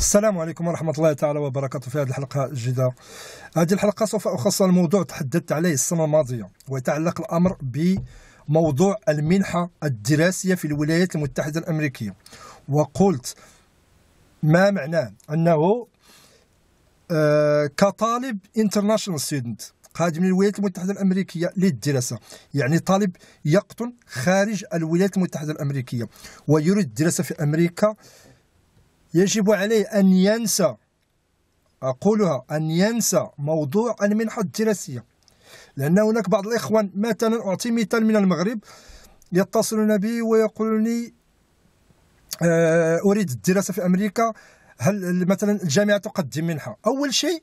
السلام عليكم ورحمة الله تعالى وبركاته في هذه الحلقة الجديدة هذه الحلقة سوف أخصص الموضوع تحدثت عليه السنة الماضية ويتعلق الأمر بموضوع المنحة الدراسية في الولايات المتحدة الأمريكية وقلت ما معناه أنه آه، كطالب انترناشونال ستودنت قادم للولايات المتحدة الأمريكية للدراسة يعني طالب يقطن خارج الولايات المتحدة الأمريكية ويريد الدراسة في أمريكا يجب عليه أن ينسى أقولها أن ينسى موضوع المنحة الدراسية لأن هناك بعض الإخوان مثلا أعطي مثال من المغرب يتصلون بي ويقولوني آه، أريد الدراسة في أمريكا هل مثلا الجامعة تقدم منحة أول شيء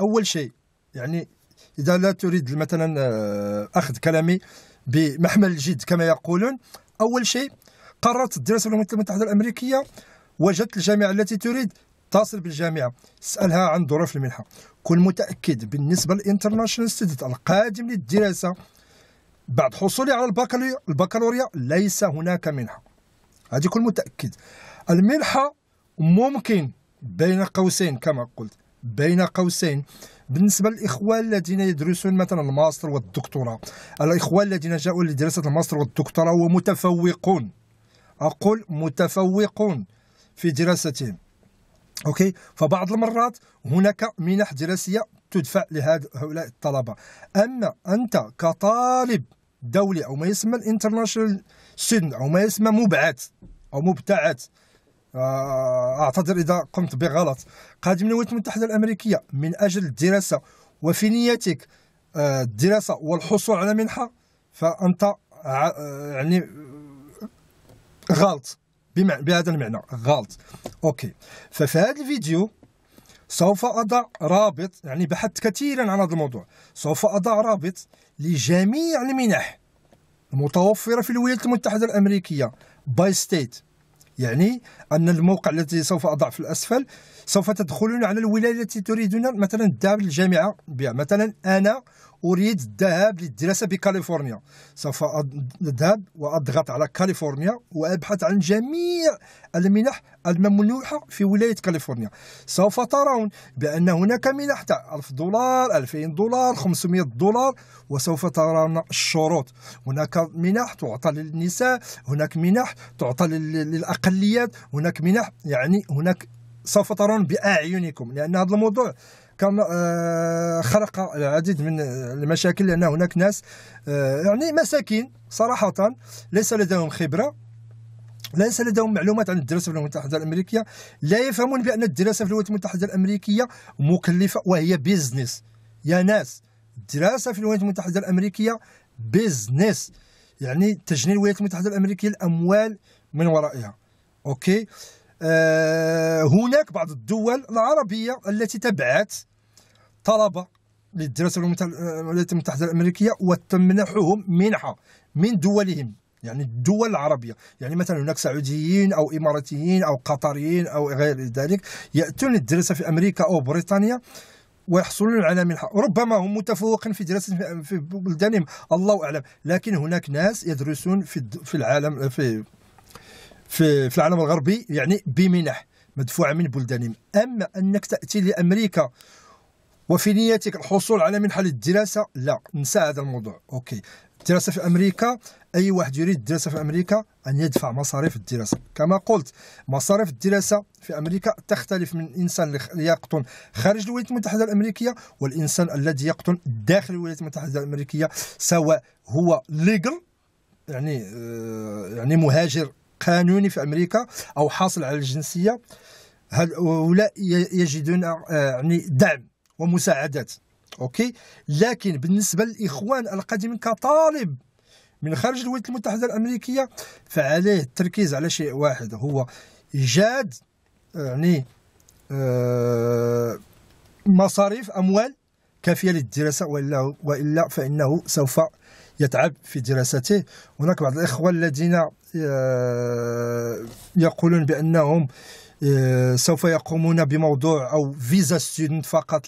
أول شيء يعني إذا لا تريد مثلا آه، أخذ كلامي بمحمل الجد كما يقولون أول شيء قررت الدراسة في الولايات المتحدة الأمريكية وجدت الجامعة التي تريد اتصل بالجامعة اسألها عن ظروف المنحة كن متأكد بالنسبة للانترناشونال ستودنت القادم للدراسة بعد حصولي على البكالوريا ليس هناك منحة هذه كن متأكد المنحة ممكن بين قوسين كما قلت بين قوسين بالنسبة للإخوان الذين يدرسون مثلا الماستر والدكتوراه الإخوان الذين جاءوا لدراسة الماستر والدكتوراه ومتفوقون أقول متفوقون في دراستهم اوكي فبعض المرات هناك منح دراسيه تدفع لهؤلاء الطلبه اما انت كطالب دولي او ما يسمى الانترناشونال سن او ما يسمى مبعث او مبتعث آه، اعتذر اذا قمت بغلط قادم من الولايات المتحده الامريكيه من اجل الدراسه وفي نيتك آه، الدراسه والحصول على منحه فانت آه، يعني غلط بهذا المعنى غلط اوكي ففي هذا الفيديو سوف أضع رابط يعني بحثت كثيرا عن هذا الموضوع سوف أضع رابط لجميع المنح المتوفرة في الولايات المتحدة الأمريكية باي ستيت يعني أن الموقع الذي سوف أضع في الأسفل سوف تدخلون على الولاية التي تريدون مثلا الدعم للجامعة بها مثلا أنا أريد الذهاب للدراسة بكاليفورنيا سوف أذهب وأضغط على كاليفورنيا وأبحث عن جميع المنح الممنوحة في ولاية كاليفورنيا سوف ترون بأن هناك منح تاع 1000 دولار 2000 دولار 500 دولار وسوف ترون الشروط هناك منح تعطى للنساء هناك منح تعطى للأقليات هناك منح يعني هناك سوف ترون بأعينكم لأن هذا الموضوع كما آه، خلق العديد من المشاكل لأن هناك ناس آه، يعني مساكين صراحة ليس لديهم خبرة ليس لديهم معلومات عن الدراسه في الولايات المتحده الامريكيه لا يفهمون بان الدراسه في الولايات المتحده الامريكيه مكلفه وهي بيزنس يا ناس الدراسه في الولايات المتحده الامريكيه بيزنس يعني تجني الولايات المتحده الامريكيه الاموال من ورائها اوكي آه هناك بعض الدول العربيه التي تبعت طلبه في الولايات المتحده الامريكيه وتمنحهم منحه من دولهم يعني الدول العربية يعني مثلا هناك سعوديين أو إماراتيين أو قطريين أو غير ذلك يأتون للدراسة في أمريكا أو بريطانيا ويحصلون على منحة ربما هم متفوقين في دراسة في بلدانهم الله أعلم لكن هناك ناس يدرسون في في العالم في في, في العالم الغربي يعني بمنح مدفوعة من بلدانهم أما أنك تأتي لأمريكا وفي نيتك الحصول على منحه للدراسه لا نسى هذا الموضوع اوكي الدراسه في امريكا اي واحد يريد الدراسه في امريكا ان يدفع مصاريف الدراسه كما قلت مصاريف الدراسه في امريكا تختلف من الانسان الذي يقطن خارج الولايات المتحده الامريكيه والانسان الذي يقطن داخل الولايات المتحده الامريكيه سواء هو ليجل يعني آه، يعني مهاجر قانوني في امريكا او حاصل على الجنسيه هؤلاء يجدون آه، يعني دعم ومساعدات اوكي لكن بالنسبه للاخوان القادمين كطالب من خارج الولايات المتحده الامريكيه فعليه التركيز على شيء واحد هو ايجاد يعني آه، مصاريف اموال كافيه للدراسه والا والا فانه سوف يتعب في دراسته هناك بعض الاخوه الذين آه، يقولون بأنهم آه، سوف يقومون بموضوع او فيزا ستودنت فقط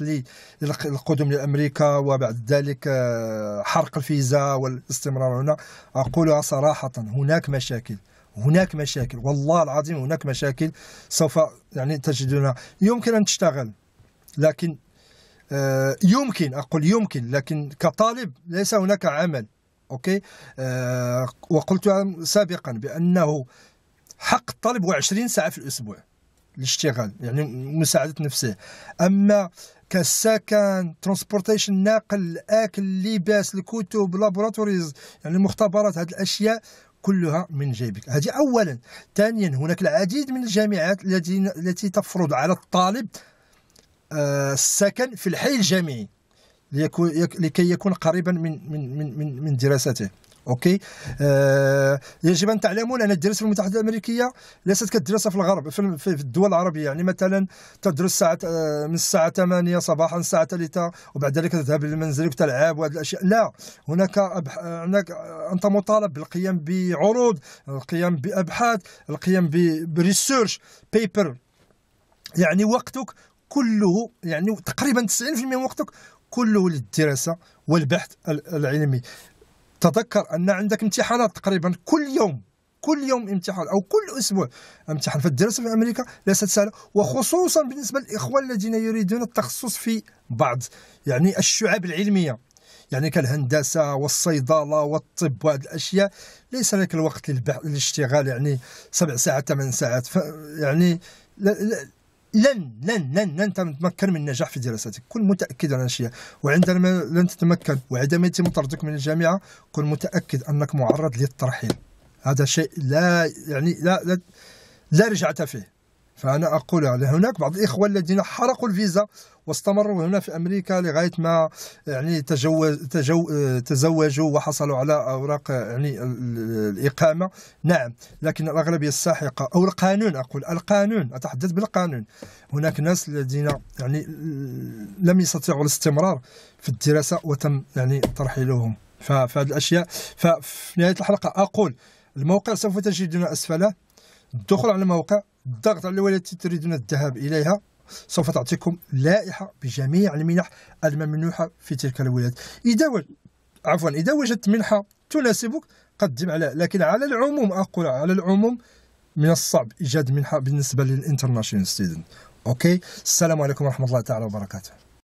للقدوم لامريكا وبعد ذلك آه، حرق الفيزا والاستمرار هنا اقولها صراحه هناك مشاكل هناك مشاكل والله العظيم هناك مشاكل سوف يعني تجدونها يمكن ان تشتغل لكن يمكن اقول يمكن لكن كطالب ليس هناك عمل اوكي آه وقلت سابقا بانه حق الطالب هو 20 ساعه في الاسبوع للاشتغال يعني مساعده نفسه اما كالسكن ترانسبورتيشن ناقل الاكل اللباس الكتب لابوراتوريز يعني المختبرات هذه الاشياء كلها من جيبك هذه اولا ثانيا هناك العديد من الجامعات التي التي تفرض على الطالب آه، السكن في الحي الجامعي ليكون لكي يكون قريبا من من من من, دراسته اوكي آه يجب ان تعلمون ان الدراسه في المتحده الامريكيه ليست كالدراسه في الغرب في الدول العربيه يعني مثلا تدرس ساعه آه، من الساعه 8 صباحا الساعه 3 وبعد ذلك تذهب للمنزل وتلعب وهذه الاشياء لا هناك أبح... هناك انت مطالب بالقيام بعروض القيام بابحاث القيام بريسيرش بيبر يعني وقتك كله يعني تقريبا 90% من وقتك كله للدراسه والبحث العلمي تذكر ان عندك امتحانات تقريبا كل يوم كل يوم امتحان او كل اسبوع امتحان فالدراسه في امريكا ليست سهله وخصوصا بالنسبه للاخوه الذين يريدون التخصص في بعض يعني الشعب العلميه يعني كالهندسه والصيدله والطب وهذه الاشياء ليس لك الوقت للاشتغال يعني سبع ساعات ثمان ساعات يعني لا لن لن لن لن تتمكن من النجاح في دراستك كن متاكدا على الشيء وعندما لن تتمكن وعندما يتم طردك من الجامعه كن متاكد انك معرض للترحيل هذا شيء لا يعني لا لا, لا رجعه فيه فأنا أقول يعني هناك بعض الإخوة الذين حرقوا الفيزا واستمروا هنا في أمريكا لغاية ما يعني تجوز تجو تزوجوا وحصلوا على أوراق يعني الإقامة نعم لكن الأغلبية الساحقة أو القانون أقول القانون أتحدث بالقانون هناك ناس الذين يعني لم يستطيعوا الاستمرار في الدراسة وتم يعني ترحيلهم فهذه الأشياء ففي نهاية الحلقة أقول الموقع سوف تجدون أسفله الدخول على الموقع الضغط على الولايات التي تريدون الذهاب إليها سوف تعطيكم لائحة بجميع المنح الممنوحة في تلك الولايات إذا عفوا إذا وجدت منحة تناسبك قدم عليها لكن على العموم أقول على العموم من الصعب إيجاد منحة بالنسبة للإنترناشونال ستودنت أوكي السلام عليكم ورحمة الله تعالى وبركاته